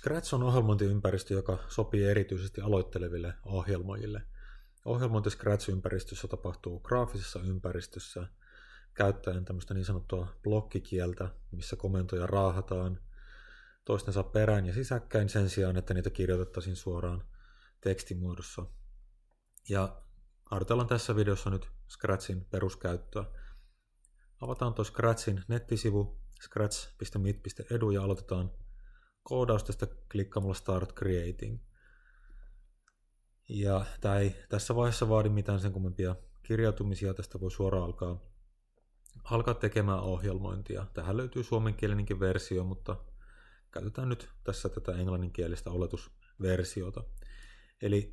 Scratch on ohjelmointiympäristö, joka sopii erityisesti aloitteleville ohjelmoijille. Ohjelmointi Scratch-ympäristössä tapahtuu graafisessa ympäristössä käyttäen tämmöistä niin sanottua blokkikieltä, missä komentoja raahataan toistensa perään ja sisäkkäin sen sijaan, että niitä kirjoitettaisiin suoraan tekstimuodossa. Ja harjoitellaan tässä videossa nyt Scratchin peruskäyttöä. Avataan tuo Scratchin nettisivu scratch.mit.edu ja aloitetaan koodaustesta klikkaamalla Start Creating. Ja tämä ei tässä vaiheessa vaadi mitään sen kummempia kirjautumisia, tästä voi suoraan alkaa, alkaa tekemään ohjelmointia. Tähän löytyy suomenkielinenkin versio, mutta käytetään nyt tässä tätä englanninkielistä oletusversiota. Eli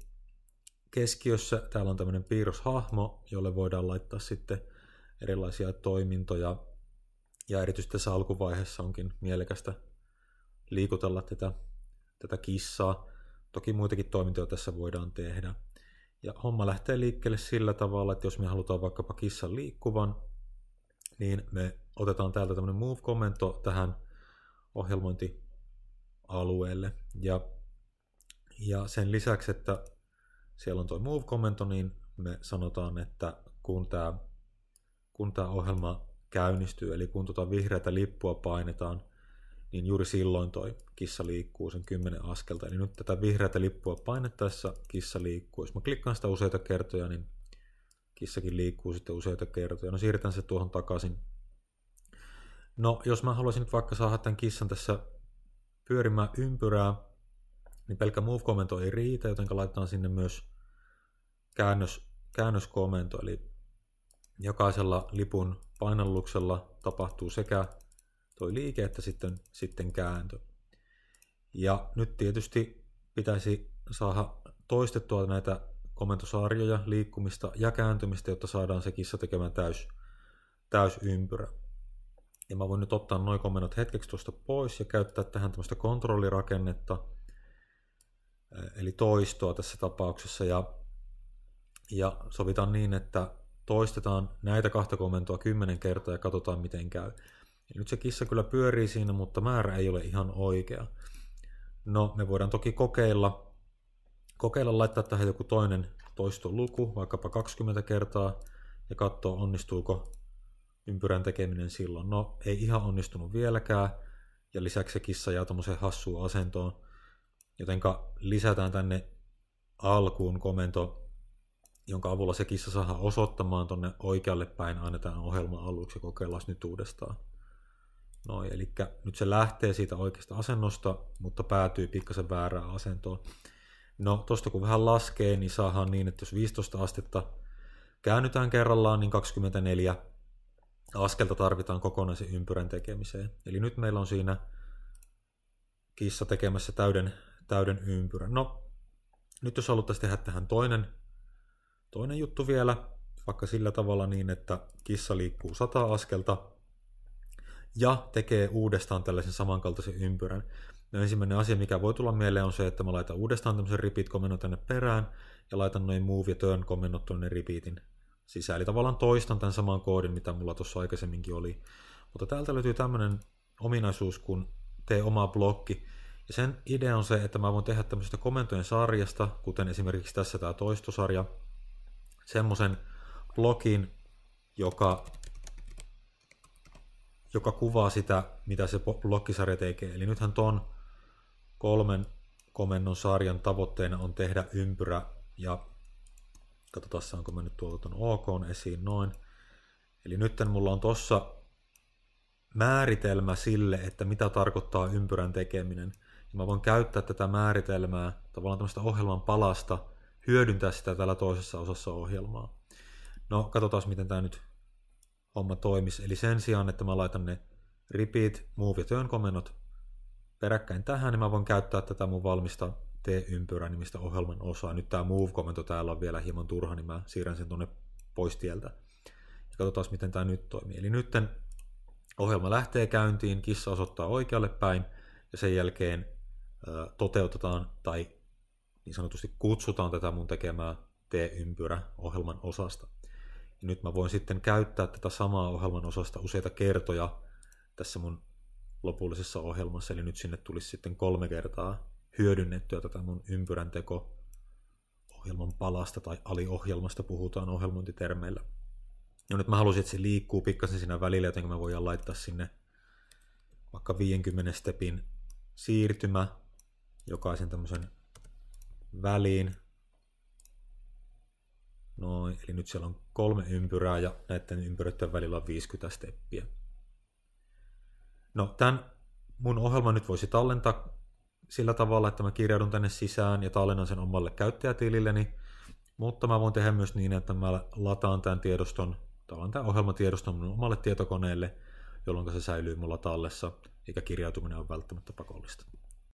keskiössä täällä on tämmöinen piirroshahmo, jolle voidaan laittaa sitten erilaisia toimintoja, ja erityisesti tässä alkuvaiheessa onkin mielekästä liikutella tätä, tätä kissaa. Toki muitakin toimintoja tässä voidaan tehdä. Ja homma lähtee liikkeelle sillä tavalla, että jos me halutaan vaikkapa kissan liikkuvan, niin me otetaan täältä tämmöinen move komento tähän ohjelmointialueelle. Ja, ja sen lisäksi, että siellä on tuo move komento, niin me sanotaan, että kun tämä kun ohjelma käynnistyy, eli kun tuota vihreätä lippua painetaan, niin juuri silloin toi kissa liikkuu sen 10 askelta. Eli nyt tätä vihreätä lippua painettaessa kissa liikkuu. Jos mä klikkaan sitä useita kertoja, niin kissakin liikkuu sitten useita kertoja. No siirretään se tuohon takaisin. No jos mä haluaisin nyt vaikka saada tämän kissan tässä pyörimään ympyrää, niin pelkkä move-komento ei riitä, joten laitetaan sinne myös käännös, käännöskomento, eli jokaisella lipun painalluksella tapahtuu sekä toi liike että sitten, sitten kääntö. Ja nyt tietysti pitäisi saada toistettua näitä komentosarjoja, liikkumista ja kääntymistä, jotta saadaan se kissa tekemään täys, täysympyrä. Ja mä voin nyt ottaa noin komennot hetkeksi tuosta pois ja käyttää tähän tämmöistä kontrollirakennetta, eh, eli toistoa tässä tapauksessa. Ja, ja sovitaan niin, että toistetaan näitä kahta komentoa kymmenen kertaa ja katsotaan miten käy. Ja nyt se kissa kyllä pyörii siinä, mutta määrä ei ole ihan oikea. No, me voidaan toki kokeilla, kokeilla laittaa tähän joku toinen toistoluku, vaikkapa 20 kertaa, ja katsoa onnistuuko ympyrän tekeminen silloin. No, ei ihan onnistunut vieläkään, ja lisäksi se kissa jää tuommoiseen hassuun asentoon, jotenka lisätään tänne alkuun komento, jonka avulla se kissa saadaan osoittamaan tuonne oikealle päin annetaan ohjelma aluksi ja kokeillaan nyt uudestaan. Noin, eli nyt se lähtee siitä oikeasta asennosta, mutta päätyy pikkasen väärään asentoon. No, tuosta kun vähän laskee, niin saahan niin, että jos 15 astetta käännytään kerrallaan, niin 24 askelta tarvitaan kokonaisen ympyrän tekemiseen. Eli nyt meillä on siinä kissa tekemässä täyden, täyden ympyrän. No, nyt jos haluttaisiin tehdä tähän toinen, toinen juttu vielä, vaikka sillä tavalla niin, että kissa liikkuu 100 askelta, ja tekee uudestaan tällaisen samankaltaisen ympyrän. No ensimmäinen asia, mikä voi tulla mieleen, on se, että mä laitan uudestaan tämmöisen repeat-komennon tänne perään ja laitan noin move ja turn komennot tuonne repeatin sisään. Eli tavallaan toistan tämän saman koodin, mitä mulla tuossa aikaisemminkin oli. Mutta täältä löytyy tämmöinen ominaisuus kun tee oma blokki. Ja sen idea on se, että mä voin tehdä tämmöisestä komentojen sarjasta, kuten esimerkiksi tässä tämä toistosarja, semmoisen blokin, joka joka kuvaa sitä, mitä se blokkisarja tekee. Eli nythän tuon kolmen komennon sarjan tavoitteena on tehdä ympyrä ja katsotaan saanko mä nyt tuolta tuon OK esiin noin. Eli nyt mulla on tossa määritelmä sille, että mitä tarkoittaa ympyrän tekeminen. Ja mä voin käyttää tätä määritelmää, tavallaan tämmöistä ohjelman palasta, hyödyntää sitä tällä toisessa osassa ohjelmaa. No, katsotaan miten tämä nyt homma toimisi. Eli sen sijaan, että mä laitan ne repeat, move ja turn komennot peräkkäin tähän, niin mä voin käyttää tätä mun valmista T-ympyrää nimistä ohjelman osaa. Nyt tämä move-komento täällä on vielä hieman turha, niin mä siirrän sen tuonne pois tieltä. Ja katsotaan, miten tämä nyt toimii. Eli nyt ohjelma lähtee käyntiin, kissa osoittaa oikealle päin, ja sen jälkeen toteutetaan tai niin sanotusti kutsutaan tätä mun tekemää T-ympyrä ohjelman osasta nyt mä voin sitten käyttää tätä samaa ohjelman osasta useita kertoja tässä mun lopullisessa ohjelmassa, eli nyt sinne tulisi sitten kolme kertaa hyödynnettyä tätä mun ympyrän teko ohjelman palasta tai aliohjelmasta puhutaan ohjelmointitermeillä. Ja no nyt mä halusin, että se liikkuu pikkasen siinä välillä, joten mä voidaan laittaa sinne vaikka 50 stepin siirtymä jokaisen tämmöisen väliin. Noin, eli nyt siellä on kolme ympyrää ja näiden ympyröiden välillä on 50 steppiä. No, tämän mun ohjelma nyt voisi tallentaa sillä tavalla, että mä kirjaudun tänne sisään ja tallennan sen omalle käyttäjätililleni, mutta mä voin tehdä myös niin, että mä lataan tämän tiedoston, tavallaan tämän ohjelmatiedoston mun omalle tietokoneelle, jolloin se säilyy mulla tallessa, eikä kirjautuminen ole välttämättä pakollista.